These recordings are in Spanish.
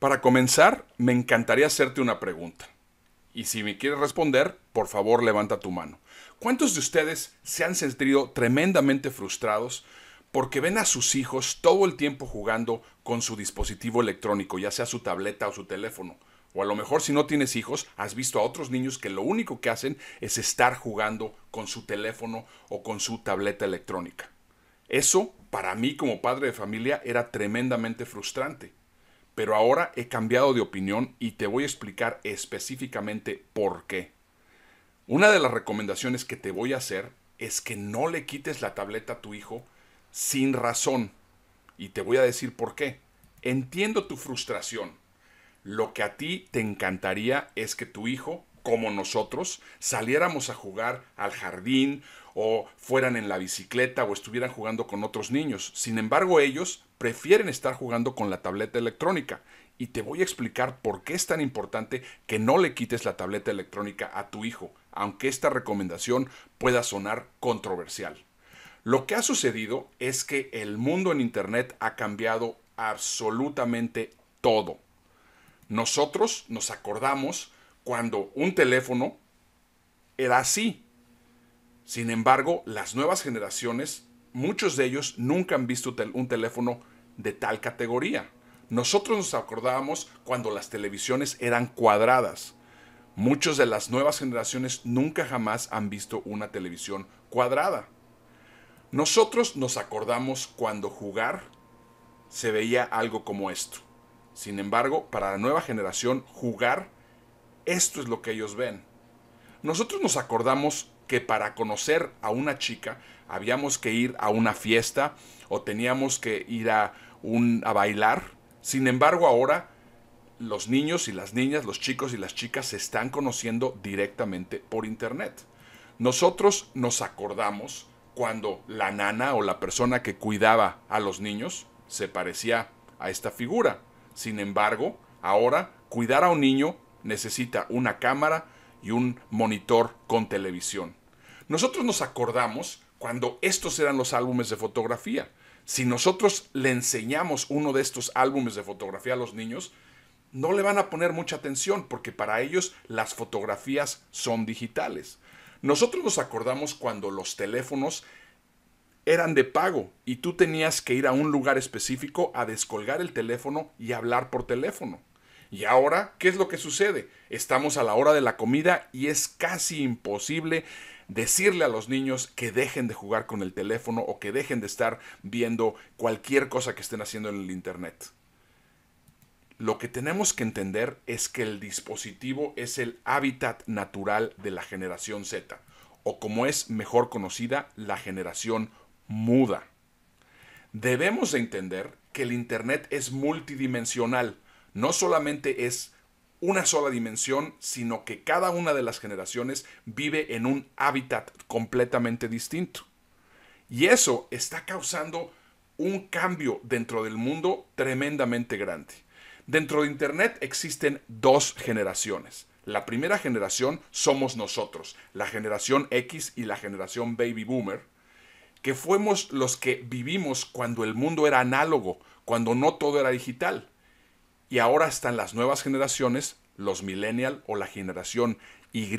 Para comenzar, me encantaría hacerte una pregunta. Y si me quieres responder, por favor levanta tu mano. ¿Cuántos de ustedes se han sentido tremendamente frustrados porque ven a sus hijos todo el tiempo jugando con su dispositivo electrónico, ya sea su tableta o su teléfono? O a lo mejor si no tienes hijos, has visto a otros niños que lo único que hacen es estar jugando con su teléfono o con su tableta electrónica. Eso, para mí como padre de familia, era tremendamente frustrante pero ahora he cambiado de opinión y te voy a explicar específicamente por qué. Una de las recomendaciones que te voy a hacer es que no le quites la tableta a tu hijo sin razón. Y te voy a decir por qué. Entiendo tu frustración. Lo que a ti te encantaría es que tu hijo como nosotros saliéramos a jugar al jardín o fueran en la bicicleta o estuvieran jugando con otros niños. Sin embargo, ellos prefieren estar jugando con la tableta electrónica. Y te voy a explicar por qué es tan importante que no le quites la tableta electrónica a tu hijo, aunque esta recomendación pueda sonar controversial. Lo que ha sucedido es que el mundo en Internet ha cambiado absolutamente todo. Nosotros nos acordamos cuando un teléfono era así. Sin embargo, las nuevas generaciones, muchos de ellos nunca han visto un teléfono de tal categoría. Nosotros nos acordábamos cuando las televisiones eran cuadradas. Muchos de las nuevas generaciones nunca jamás han visto una televisión cuadrada. Nosotros nos acordamos cuando jugar se veía algo como esto. Sin embargo, para la nueva generación, jugar esto es lo que ellos ven. Nosotros nos acordamos que para conocer a una chica habíamos que ir a una fiesta o teníamos que ir a, un, a bailar. Sin embargo, ahora los niños y las niñas, los chicos y las chicas se están conociendo directamente por internet. Nosotros nos acordamos cuando la nana o la persona que cuidaba a los niños se parecía a esta figura. Sin embargo, ahora cuidar a un niño necesita una cámara y un monitor con televisión. Nosotros nos acordamos cuando estos eran los álbumes de fotografía. Si nosotros le enseñamos uno de estos álbumes de fotografía a los niños, no le van a poner mucha atención porque para ellos las fotografías son digitales. Nosotros nos acordamos cuando los teléfonos eran de pago y tú tenías que ir a un lugar específico a descolgar el teléfono y hablar por teléfono. Y ahora, ¿qué es lo que sucede? Estamos a la hora de la comida y es casi imposible decirle a los niños que dejen de jugar con el teléfono o que dejen de estar viendo cualquier cosa que estén haciendo en el Internet. Lo que tenemos que entender es que el dispositivo es el hábitat natural de la generación Z, o como es mejor conocida, la generación muda. Debemos entender que el Internet es multidimensional, no solamente es una sola dimensión, sino que cada una de las generaciones vive en un hábitat completamente distinto. Y eso está causando un cambio dentro del mundo tremendamente grande. Dentro de Internet existen dos generaciones. La primera generación somos nosotros, la generación X y la generación baby boomer, que fuimos los que vivimos cuando el mundo era análogo, cuando no todo era digital. Y ahora están las nuevas generaciones, los millennial o la generación Y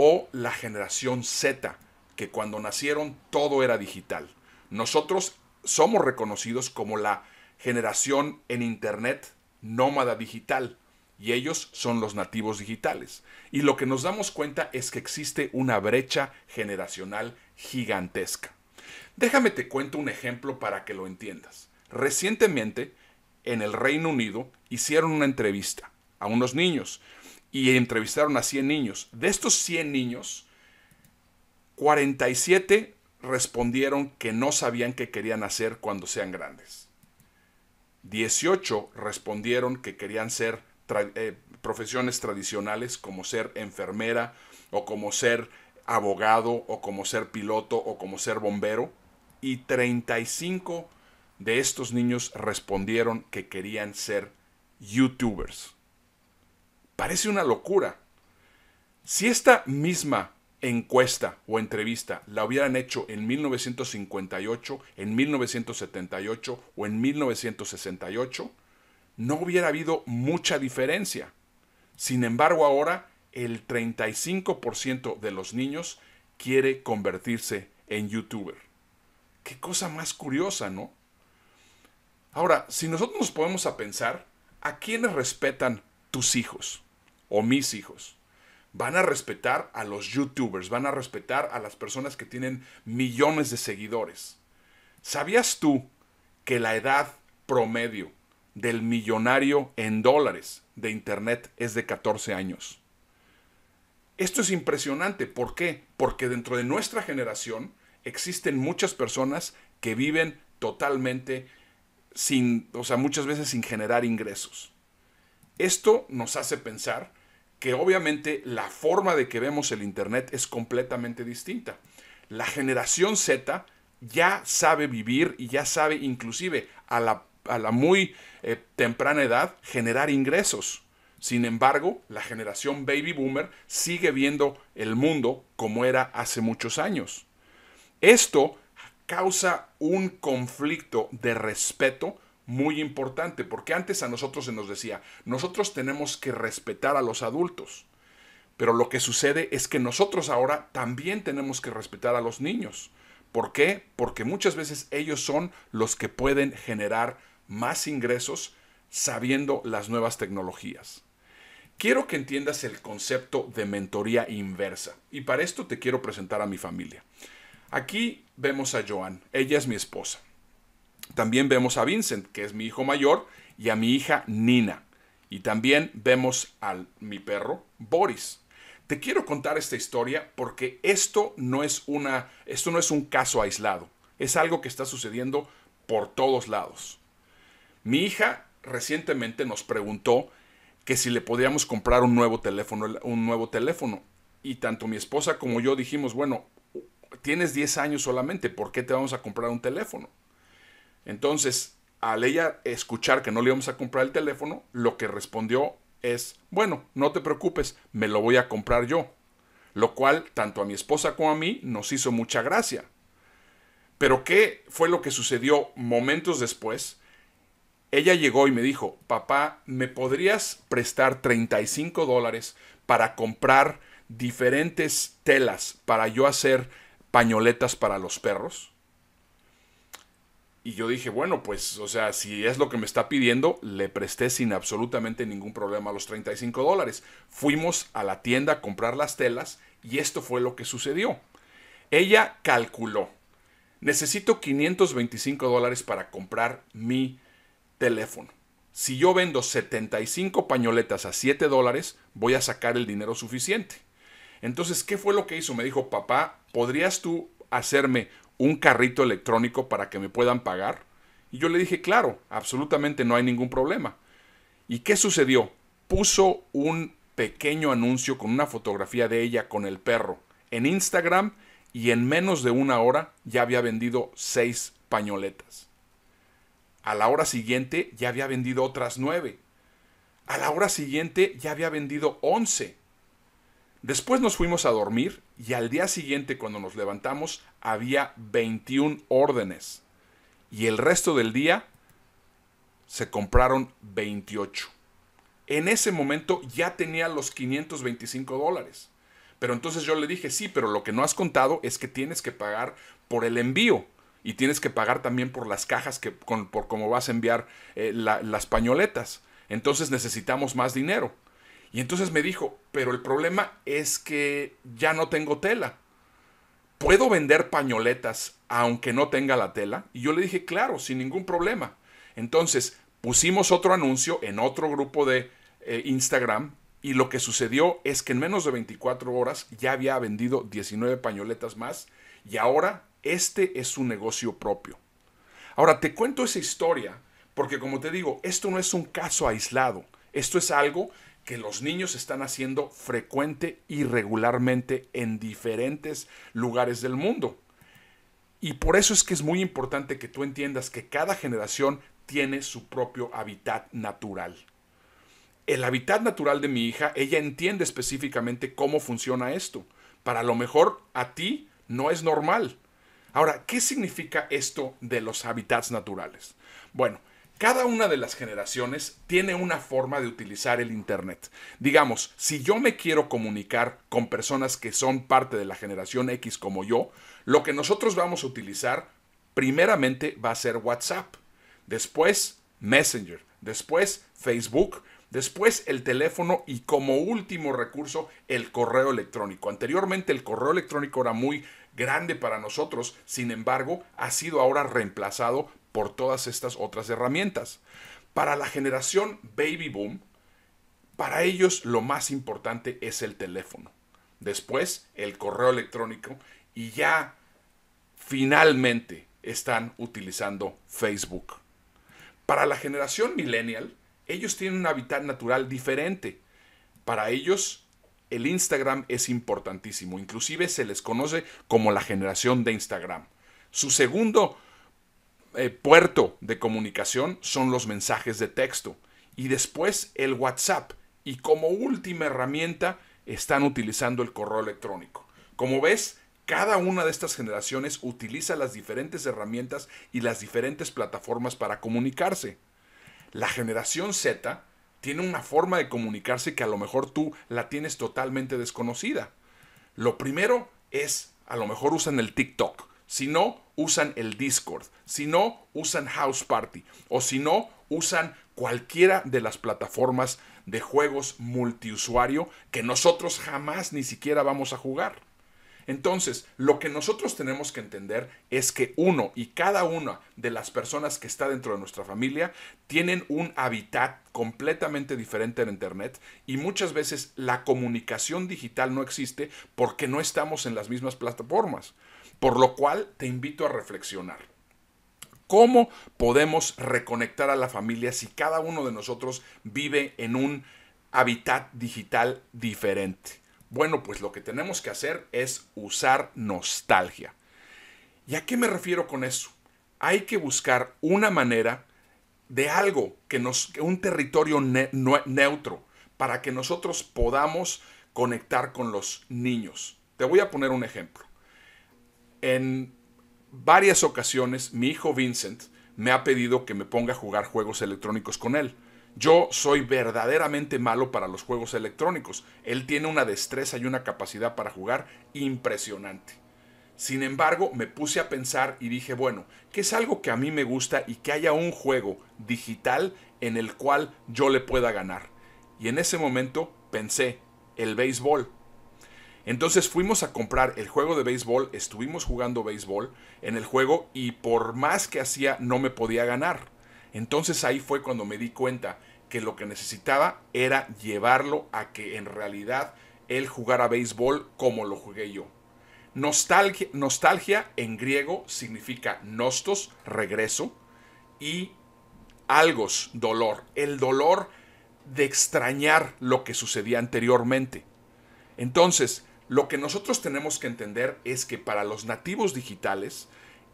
o la generación Z, que cuando nacieron todo era digital. Nosotros somos reconocidos como la generación en Internet nómada digital y ellos son los nativos digitales. Y lo que nos damos cuenta es que existe una brecha generacional gigantesca. Déjame te cuento un ejemplo para que lo entiendas. Recientemente en el Reino Unido hicieron una entrevista a unos niños y entrevistaron a 100 niños. De estos 100 niños, 47 respondieron que no sabían qué querían hacer cuando sean grandes. 18 respondieron que querían ser eh, profesiones tradicionales como ser enfermera o como ser abogado o como ser piloto o como ser bombero. Y 35 de estos niños respondieron que querían ser youtubers. Parece una locura. Si esta misma encuesta o entrevista la hubieran hecho en 1958, en 1978 o en 1968, no hubiera habido mucha diferencia. Sin embargo, ahora el 35% de los niños quiere convertirse en youtuber. Qué cosa más curiosa, ¿no? Ahora, si nosotros nos ponemos a pensar, ¿a quiénes respetan tus hijos o mis hijos? Van a respetar a los youtubers, van a respetar a las personas que tienen millones de seguidores. ¿Sabías tú que la edad promedio del millonario en dólares de Internet es de 14 años? Esto es impresionante. ¿Por qué? Porque dentro de nuestra generación existen muchas personas que viven totalmente sin, o sea, muchas veces sin generar ingresos. Esto nos hace pensar que obviamente la forma de que vemos el Internet es completamente distinta. La generación Z ya sabe vivir y ya sabe inclusive a la, muy eh, temprana edad generar ingresos. Sin embargo, la generación baby boomer sigue viendo el mundo como era hace muchos años. Esto causa un conflicto de respeto muy importante, porque antes a nosotros se nos decía, nosotros tenemos que respetar a los adultos, pero lo que sucede es que nosotros ahora también tenemos que respetar a los niños. ¿Por qué? Porque muchas veces ellos son los que pueden generar más ingresos sabiendo las nuevas tecnologías. Quiero que entiendas el concepto de mentoría inversa y para esto te quiero presentar a mi familia. Aquí vemos a Joan, ella es mi esposa. También vemos a Vincent, que es mi hijo mayor, y a mi hija Nina. Y también vemos a mi perro Boris. Te quiero contar esta historia porque esto no es una esto no es un caso aislado, es algo que está sucediendo por todos lados. Mi hija recientemente nos preguntó que si le podíamos comprar un nuevo teléfono, un nuevo teléfono. Y tanto mi esposa como yo dijimos, bueno, tienes 10 años solamente, ¿por qué te vamos a comprar un teléfono? Entonces, al ella escuchar que no le íbamos a comprar el teléfono, lo que respondió es, bueno, no te preocupes, me lo voy a comprar yo. Lo cual, tanto a mi esposa como a mí, nos hizo mucha gracia. Pero ¿qué fue lo que sucedió momentos después? Ella llegó y me dijo, papá, ¿me podrías prestar 35 dólares para comprar diferentes telas para yo hacer pañoletas para los perros. Y yo dije, bueno, pues, o sea, si es lo que me está pidiendo, le presté sin absolutamente ningún problema los 35 dólares. Fuimos a la tienda a comprar las telas y esto fue lo que sucedió. Ella calculó, necesito 525 dólares para comprar mi teléfono. Si yo vendo 75 pañoletas a 7 dólares, voy a sacar el dinero suficiente. Entonces, ¿qué fue lo que hizo? Me dijo, papá, ¿podrías tú hacerme un carrito electrónico para que me puedan pagar? Y yo le dije, claro, absolutamente no hay ningún problema. ¿Y qué sucedió? Puso un pequeño anuncio con una fotografía de ella con el perro en Instagram y en menos de una hora ya había vendido seis pañoletas. A la hora siguiente ya había vendido otras nueve. A la hora siguiente ya había vendido once. Después nos fuimos a dormir y al día siguiente cuando nos levantamos había 21 órdenes. Y el resto del día se compraron 28. En ese momento ya tenía los 525 dólares. Pero entonces yo le dije, sí, pero lo que no has contado es que tienes que pagar por el envío y tienes que pagar también por las cajas que, por cómo vas a enviar eh, las pañoletas. Entonces necesitamos más dinero. Y entonces me dijo, pero el problema es que ya no tengo tela. ¿Puedo vender pañoletas aunque no tenga la tela? Y yo le dije, claro, sin ningún problema. Entonces pusimos otro anuncio en otro grupo de eh, Instagram y lo que sucedió es que en menos de 24 horas ya había vendido 19 pañoletas más y ahora este es un negocio propio. Ahora te cuento esa historia porque como te digo, esto no es un caso aislado, esto es algo que los niños están haciendo frecuente y regularmente en diferentes lugares del mundo. Y por eso es que es muy importante que tú entiendas que cada generación tiene su propio hábitat natural. El hábitat natural de mi hija, ella entiende específicamente cómo funciona esto. Para lo mejor a ti no es normal. Ahora, ¿qué significa esto de los hábitats naturales? Bueno, cada una de las generaciones tiene una forma de utilizar el Internet. Digamos, si yo me quiero comunicar con personas que son parte de la generación X como yo, lo que nosotros vamos a utilizar primeramente va a ser WhatsApp, después Messenger, después Facebook, después el teléfono y como último recurso el correo electrónico. Anteriormente el correo electrónico era muy grande para nosotros, sin embargo, ha sido ahora reemplazado por todas estas otras herramientas. Para la generación baby boom, para ellos lo más importante es el teléfono, después el correo electrónico y ya finalmente están utilizando Facebook. Para la generación millennial, ellos tienen un hábitat natural diferente. Para ellos, el Instagram es importantísimo. Inclusive se les conoce como la generación de Instagram. Su segundo eh, puerto de comunicación son los mensajes de texto y después el WhatsApp y como última herramienta están utilizando el correo electrónico. Como ves, cada una de estas generaciones utiliza las diferentes herramientas y las diferentes plataformas para comunicarse. La generación Z tiene una forma de comunicarse que a lo mejor tú la tienes totalmente desconocida. Lo primero es, a lo mejor usan el TikTok. Si no, usan el Discord. Si no, usan House Party. O si no, usan cualquiera de las plataformas de juegos multiusuario que nosotros jamás ni siquiera vamos a jugar. Entonces, lo que nosotros tenemos que entender es que uno y cada una de las personas que está dentro de nuestra familia tienen un hábitat completamente diferente en Internet y muchas veces la comunicación digital no existe porque no estamos en las mismas plataformas. Por lo cual te invito a reflexionar. ¿Cómo podemos reconectar a la familia si cada uno de nosotros vive en un hábitat digital diferente? Bueno, pues lo que tenemos que hacer es usar nostalgia. ¿Y a qué me refiero con eso? Hay que buscar una manera de algo que nos un territorio neutro para que nosotros podamos conectar con los niños. Te voy a poner un ejemplo. En varias ocasiones mi hijo Vincent me ha pedido que me ponga a jugar juegos electrónicos con él. Yo soy verdaderamente malo para los juegos electrónicos. Él tiene una destreza y una capacidad para jugar impresionante. Sin embargo, me puse a pensar y dije, bueno, ¿qué es algo que a mí me gusta y que haya un juego digital en el cual yo le pueda ganar? Y en ese momento pensé, el béisbol. Entonces fuimos a comprar el juego de béisbol, estuvimos jugando béisbol en el juego y por más que hacía no me podía ganar. Entonces ahí fue cuando me di cuenta que lo que necesitaba era llevarlo a que en realidad él jugara béisbol como lo jugué yo. Nostalgia, nostalgia en griego significa nostos, regreso, y algos, dolor, el dolor de extrañar lo que sucedía anteriormente. Entonces, lo que nosotros tenemos que entender es que para los nativos digitales,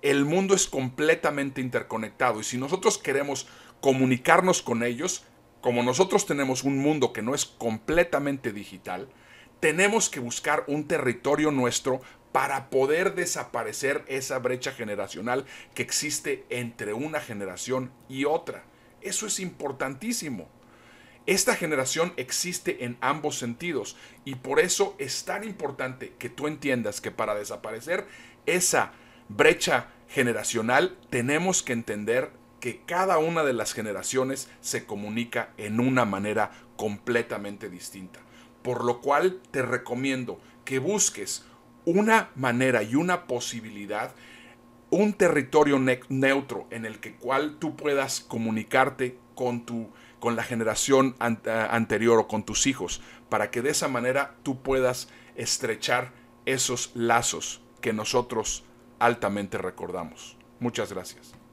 el mundo es completamente interconectado y si nosotros queremos comunicarnos con ellos, como nosotros tenemos un mundo que no es completamente digital, tenemos que buscar un territorio nuestro para poder desaparecer esa brecha generacional que existe entre una generación y otra. Eso es importantísimo. Esta generación existe en ambos sentidos y por eso es tan importante que tú entiendas que para desaparecer esa brecha generacional tenemos que entender que cada una de las generaciones se comunica en una manera completamente distinta. Por lo cual te recomiendo que busques una manera y una posibilidad, un territorio neutro en el que cual tú puedas comunicarte con tu con la generación eh, anterior o con tus hijos, para que de esa manera tú puedas estrechar esos lazos que nosotros altamente recordamos. Muchas gracias.